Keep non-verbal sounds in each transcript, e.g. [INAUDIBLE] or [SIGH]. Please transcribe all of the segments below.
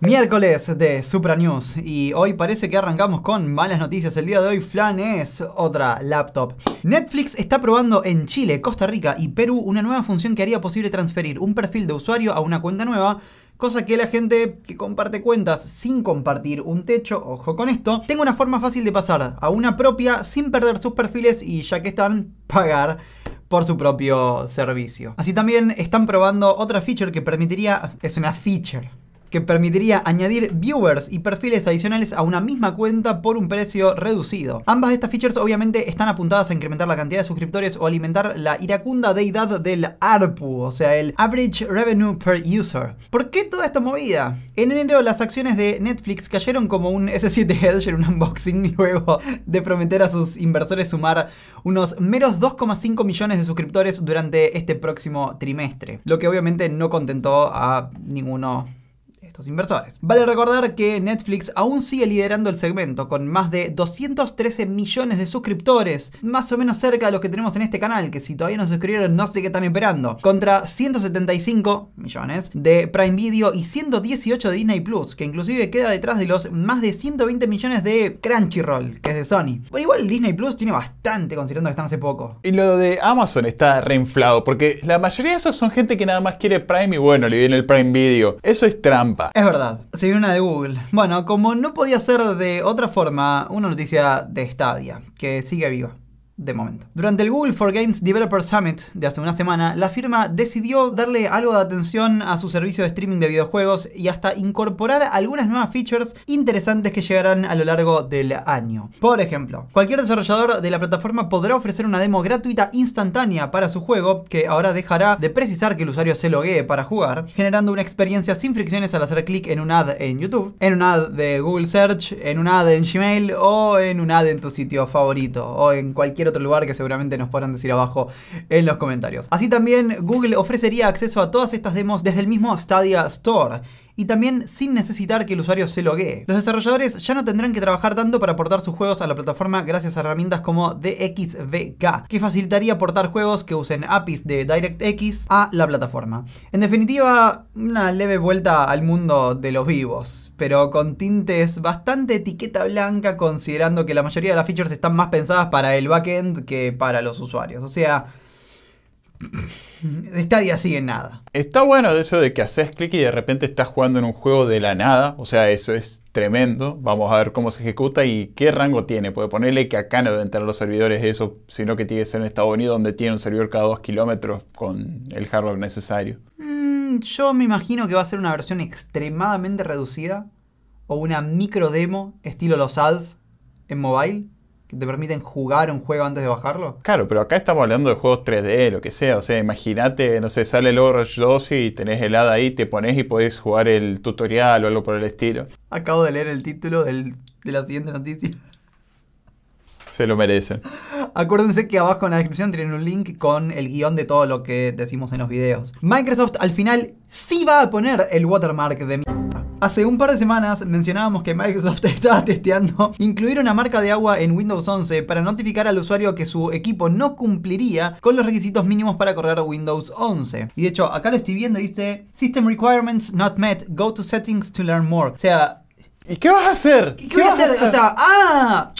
Miércoles de Supra News y hoy parece que arrancamos con malas noticias. El día de hoy Flan es otra laptop. Netflix está probando en Chile, Costa Rica y Perú una nueva función que haría posible transferir un perfil de usuario a una cuenta nueva Cosa que la gente que comparte cuentas sin compartir un techo, ojo con esto, tenga una forma fácil de pasar a una propia sin perder sus perfiles y ya que están, [LAUGHS] pagar por su propio servicio. Así también están probando otra feature que permitiría, es una feature, que permitiría añadir viewers y perfiles adicionales a una misma cuenta por un precio reducido. Ambas de estas features obviamente están apuntadas a incrementar la cantidad de suscriptores o alimentar la iracunda deidad del ARPU, o sea, el Average Revenue Per User. ¿Por qué toda esta movida? En enero las acciones de Netflix cayeron como un S7 Edge en un unboxing [LAUGHS] luego de prometer a sus inversores sumar unos meros 2,5 millones de suscriptores durante este próximo trimestre, lo que obviamente no contentó a ninguno inversores. Vale recordar que Netflix aún sigue liderando el segmento con más de 213 millones de suscriptores, más o menos cerca de los que tenemos en este canal, que si todavía no se suscribieron no sé qué están esperando, contra 175 millones de Prime Video y 118 de Disney Plus, que inclusive queda detrás de los más de 120 millones de Crunchyroll, que es de Sony. Pero igual Disney Plus tiene bastante considerando que están hace poco. Y lo de Amazon está reinflado, porque la mayoría de esos son gente que nada más quiere Prime y bueno, le viene el Prime Video. Eso es trampa. Es verdad, se viene una de Google. Bueno, como no podía ser de otra forma, una noticia de Stadia, que sigue viva de momento. Durante el Google for Games Developer Summit de hace una semana, la firma decidió darle algo de atención a su servicio de streaming de videojuegos y hasta incorporar algunas nuevas features interesantes que llegarán a lo largo del año. Por ejemplo, cualquier desarrollador de la plataforma podrá ofrecer una demo gratuita instantánea para su juego, que ahora dejará de precisar que el usuario se loguee para jugar, generando una experiencia sin fricciones al hacer clic en un ad en YouTube, en un ad de Google Search, en un ad en Gmail o en un ad en tu sitio favorito o en cualquier otro lugar que seguramente nos podrán decir abajo en los comentarios. Así también Google ofrecería acceso a todas estas demos desde el mismo Stadia Store y también sin necesitar que el usuario se loguee. Los desarrolladores ya no tendrán que trabajar tanto para portar sus juegos a la plataforma gracias a herramientas como DXVK, que facilitaría portar juegos que usen APIs de DirectX a la plataforma. En definitiva, una leve vuelta al mundo de los vivos, pero con tintes bastante etiqueta blanca considerando que la mayoría de las features están más pensadas para el backend que para los usuarios. O sea... Stadia sigue en nada. Está bueno eso de que haces clic y de repente estás jugando en un juego de la nada. O sea, eso es tremendo. Vamos a ver cómo se ejecuta y qué rango tiene. Puede ponerle que acá no deben tener los servidores de eso, sino que tiene que ser en Estados Unidos donde tiene un servidor cada dos kilómetros con el hardware necesario. Mm, yo me imagino que va a ser una versión extremadamente reducida o una micro demo estilo los ads en mobile que te permiten jugar un juego antes de bajarlo. Claro, pero acá estamos hablando de juegos 3D, lo que sea. O sea, imagínate, no sé, sale el Overwatch 2 y tenés el ahí, te pones y podés jugar el tutorial o algo por el estilo. Acabo de leer el título de la siguiente noticia. Se lo merecen. Acuérdense que abajo en la descripción tienen un link con el guión de todo lo que decimos en los videos. Microsoft al final sí va a poner el watermark de mi... Hace un par de semanas mencionábamos que Microsoft [LAUGHS] estaba testeando incluir una marca de agua en Windows 11 para notificar al usuario que su equipo no cumpliría con los requisitos mínimos para correr Windows 11. Y de hecho, acá lo estoy viendo, dice System Requirements Not Met, go to Settings to learn more. O sea, ¿Y qué vas a hacer? ¿Qué, voy a hacer? O sea, ah,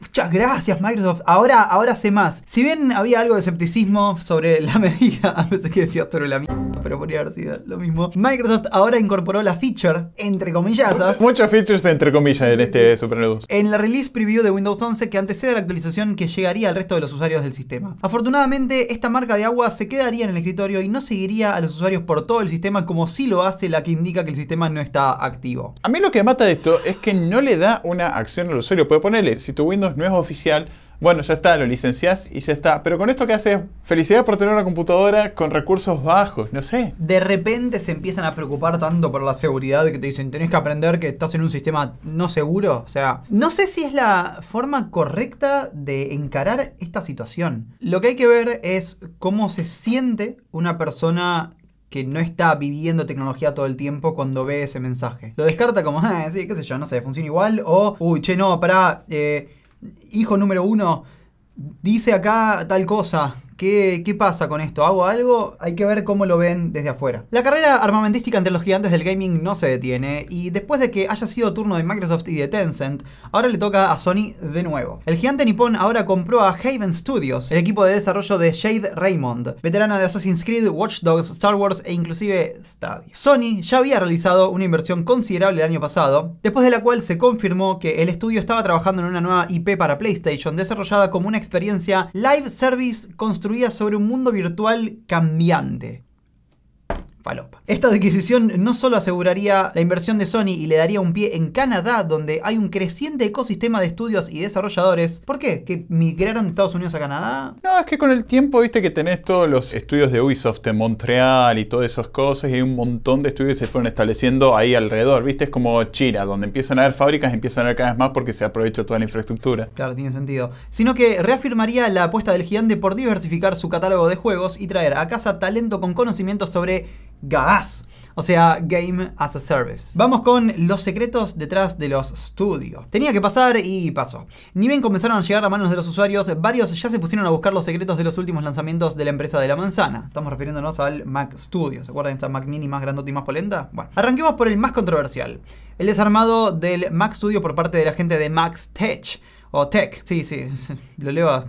Muchas gracias, Microsoft. Ahora, ahora sé más. Si bien había algo de escepticismo sobre la [LAUGHS] medida, veces [LAUGHS] que decía sobre la mierda, pero podría haber sido lo mismo. Microsoft ahora incorporó la feature, entre comillas. Muchas features entre comillas en este Super En la release preview de Windows 11 que antecede la actualización que llegaría al resto de los usuarios del sistema. Afortunadamente, esta marca de agua se quedaría en el escritorio y no seguiría a los usuarios por todo el sistema como si lo hace la que indica que el sistema no está activo. A mí lo que mata de esto es que no le da una acción al usuario. Puede ponerle, si tu Windows no es oficial. Bueno, ya está, lo licenciás y ya está. Pero con esto que haces, felicidad por tener una computadora con recursos bajos, no sé. De repente se empiezan a preocupar tanto por la seguridad que te dicen, tenés que aprender que estás en un sistema no seguro. O sea, no sé si es la forma correcta de encarar esta situación. Lo que hay que ver es cómo se siente una persona que no está viviendo tecnología todo el tiempo cuando ve ese mensaje. Lo descarta como, ah, sí, qué sé yo, no sé, funciona igual. O, uy, che, no, pará, Eh, hijo número uno, dice acá tal cosa, ¿Qué, pasa con esto? ¿Hago algo? Hay que ver cómo lo ven desde afuera. La carrera armamentística entre los gigantes del gaming no se detiene y después de que haya sido turno de Microsoft y de Tencent, ahora le toca a Sony de nuevo. El gigante nipón ahora compró a Haven Studios, el equipo de desarrollo de Jade Raymond, veterana de Assassin's Creed, Watch Dogs, Star Wars e inclusive Stadia. Sony ya había realizado una inversión considerable el año pasado, después de la cual se confirmó que el estudio estaba trabajando en una nueva IP para PlayStation desarrollada como una experiencia live service construida sobre un mundo virtual cambiante. Falopa. Esta adquisición no solo aseguraría la inversión de Sony y le daría un pie en Canadá, donde hay un creciente ecosistema de estudios y desarrolladores. ¿Por qué? ¿Que migraron de Estados Unidos a Canadá? No, es que con el tiempo, viste que tenés todos los estudios de Ubisoft en Montreal y todas esas cosas, y hay un montón de estudios que se fueron estableciendo ahí alrededor, viste, es como China, donde empiezan a haber fábricas, empiezan a haber cada vez más porque se aprovecha toda la infraestructura. Claro, tiene sentido. Sino que reafirmaría la apuesta del gigante por diversificar su catálogo de juegos y traer a casa talento con conocimiento sobre gas. O sea, Game as a Service. Vamos con los secretos detrás de los estudios. Tenía que pasar y pasó. Ni bien comenzaron a llegar a manos de los usuarios, varios ya se pusieron a buscar los secretos de los últimos lanzamientos de la empresa de la manzana. Estamos refiriéndonos al Mac Studio. ¿Se acuerdan de esta Mac Mini más grandota y más polenta? Bueno, arranquemos por el más controversial. El desarmado del Mac Studio por parte de la gente de Max Tech. O Tech. Sí, sí, [LAUGHS] lo leo a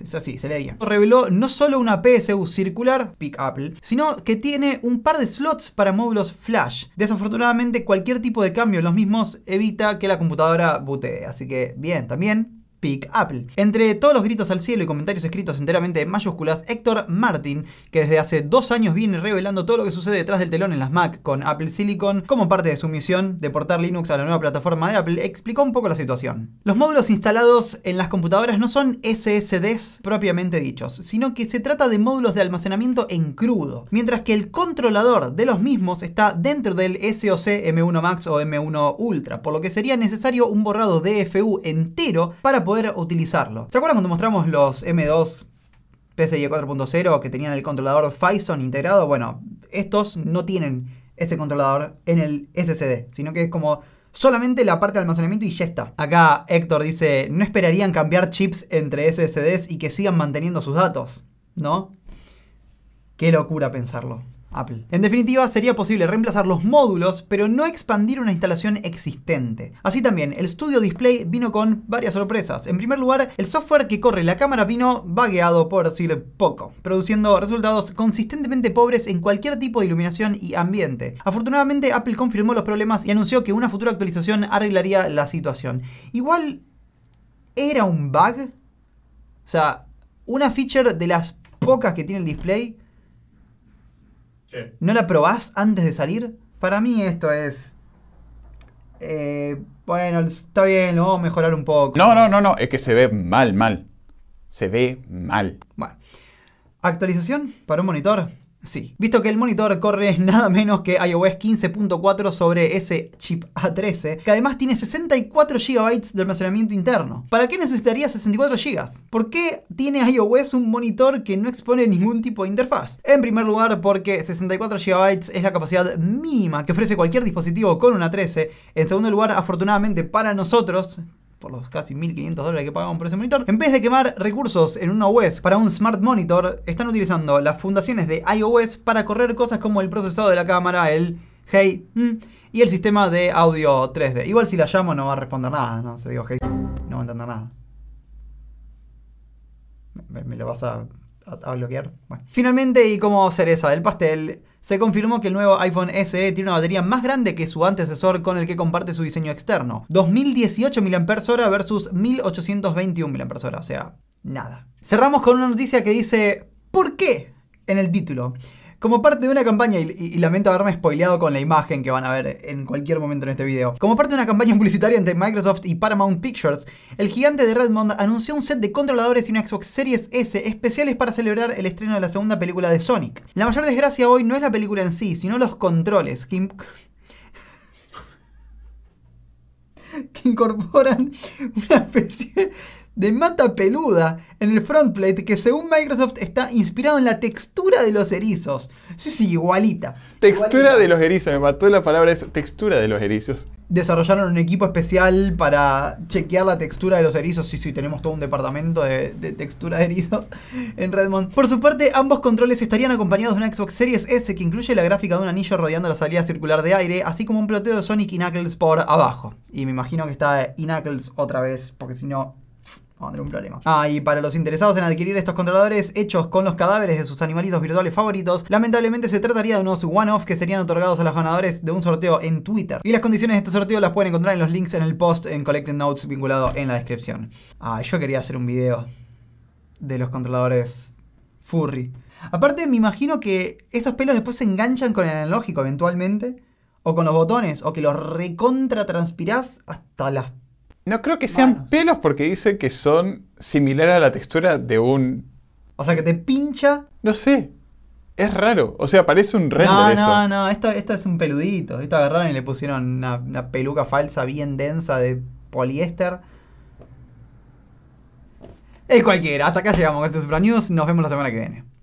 es así, se leía. Reveló no solo una PSU circular, Pick Apple, sino que tiene un par de slots para módulos flash. Desafortunadamente, cualquier tipo de cambio en los mismos evita que la computadora bootee. Así que, bien, también Apple. Entre todos los gritos al cielo y comentarios escritos enteramente en mayúsculas, Héctor Martin, que desde hace dos años viene revelando todo lo que sucede detrás del telón en las Mac con Apple Silicon, como parte de su misión de portar Linux a la nueva plataforma de Apple, explicó un poco la situación. Los módulos instalados en las computadoras no son SSDs propiamente dichos, sino que se trata de módulos de almacenamiento en crudo, mientras que el controlador de los mismos está dentro del SOC M1 Max o M1 Ultra, por lo que sería necesario un borrado DFU entero para poder utilizarlo. ¿Se acuerdan cuando mostramos los M2 PCIe 4.0 que tenían el controlador Phison integrado? Bueno, estos no tienen ese controlador en el SSD, sino que es como solamente la parte de almacenamiento y ya está. Acá Héctor dice, no esperarían cambiar chips entre SSDs y que sigan manteniendo sus datos, ¿no? Qué locura pensarlo. En definitiva, sería posible reemplazar los módulos, pero no expandir una instalación existente. Así también, el Studio Display vino con varias sorpresas. En primer lugar, el software que corre la cámara vino vagueado, por decir poco, produciendo resultados consistentemente pobres en cualquier tipo de iluminación y ambiente. Afortunadamente, Apple confirmó los problemas y anunció que una futura actualización arreglaría la situación. Igual, ¿era un bug? O sea, una feature de las pocas que tiene el display ¿No la probás antes de salir? Para mí esto es... Eh, bueno, está bien, lo vamos a mejorar un poco. No, no, no, no, es que se ve mal, mal. Se ve mal. Bueno. Actualización para un monitor Sí, visto que el monitor corre [LAUGHS] nada menos que iOS 15.4 sobre ese chip A13, que además tiene 64 GB de almacenamiento interno. ¿Para qué necesitaría 64 GB? ¿Por qué tiene iOS un monitor que no expone ningún tipo de interfaz? En primer lugar, porque 64 GB es la capacidad mínima que ofrece cualquier dispositivo con una 13. En segundo lugar, afortunadamente para nosotros, por los casi 1.500 dólares que pagamos por ese monitor, en vez de quemar recursos en una OS para un smart monitor, están utilizando las fundaciones de iOS para correr cosas como el procesado de la cámara, el hey hmm, y el sistema de audio 3D. Igual si la llamo no va a responder nada, no se digo hey, no va a entender nada. me lo vas a a, bloquear. Finalmente, y como cereza del pastel, se confirmó que el nuevo iPhone SE tiene una batería más grande que su antecesor con el que comparte su diseño externo. 2018 mAh versus 1821 mAh, o sea, nada. Cerramos con una noticia que dice ¿Por qué? en el título. Como parte de una campaña, y, lamento haberme spoileado con la imagen que van a ver en cualquier momento en este video, como parte de una campaña [LAUGHS] publicitaria entre Microsoft y Paramount Pictures, el gigante de Redmond anunció un set de controladores y una Xbox Series S especiales para celebrar el estreno de la segunda película de Sonic. La mayor desgracia hoy no es la película en sí, sino los controles, que [LAUGHS] incorporan una especie de mata peluda en el front plate que según Microsoft está inspirado en la textura de los erizos. Sí, sí, igualita. Textura de los erizos, me mató la palabra esa, textura de los erizos. Desarrollaron un equipo especial para chequear la textura de los erizos. Sí, sí, tenemos todo un departamento de, textura de erizos en Redmond. Por su parte, ambos controles estarían acompañados de una Xbox Series S que incluye la gráfica de un anillo rodeando la salida circular de aire, así como un ploteo de Sonic y Knuckles por abajo. Y me imagino que está Knuckles otra vez, porque si no, Vamos a tener un problema. Ah, y para los interesados en adquirir estos controladores hechos con los cadáveres de sus animalitos virtuales favoritos, lamentablemente se trataría de unos one-off que serían otorgados a los ganadores de un sorteo en Twitter. Y las condiciones de este sorteo las pueden encontrar en los links en el post en Collected Notes vinculado en la descripción. Ah, yo quería hacer un video de los controladores furry. Aparte, me imagino que esos pelos después se enganchan con el analógico eventualmente, o con los botones, o que los recontra transpirás hasta las no creo que sean pelos porque dice que son similar a la textura de un... O sea, que te pincha. No sé. Es raro. O sea, parece un render de eso. No, no, esto, esto es un peludito. Esto agarraron y le pusieron una, peluca falsa bien densa de poliéster. Es cualquiera. Hasta acá llegamos con este Supra Nos vemos la semana que viene.